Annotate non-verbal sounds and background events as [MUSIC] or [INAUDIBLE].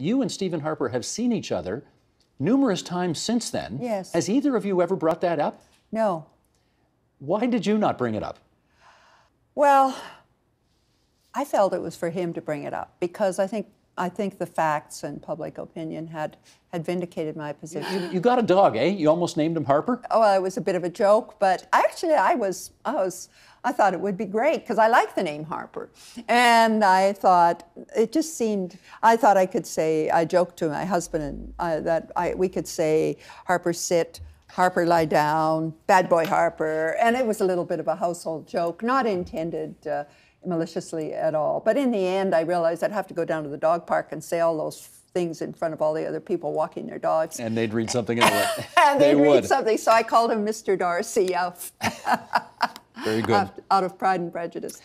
you and Stephen Harper have seen each other numerous times since then. Yes. Has either of you ever brought that up? No. Why did you not bring it up? Well, I felt it was for him to bring it up because I think I think the facts and public opinion had had vindicated my position. You, you, got a dog, eh? You almost named him Harper. Oh, well, it was a bit of a joke, but actually, I was I was I thought it would be great because I like the name Harper, and I thought it just seemed I thought I could say I joked to my husband and I, uh, that I, we could say Harper sit. Harper Lie Down, Bad Boy Harper, and it was a little bit of a household joke, not intended uh, maliciously at all. But in the end, I realized I'd have to go down to the dog park and say all those things in front of all the other people walking their dogs. And they'd read something anyway. and [LAUGHS] they'd they read would. something. So I called him Mr. Darcy. Very good. [LAUGHS] out of Pride and Prejudice.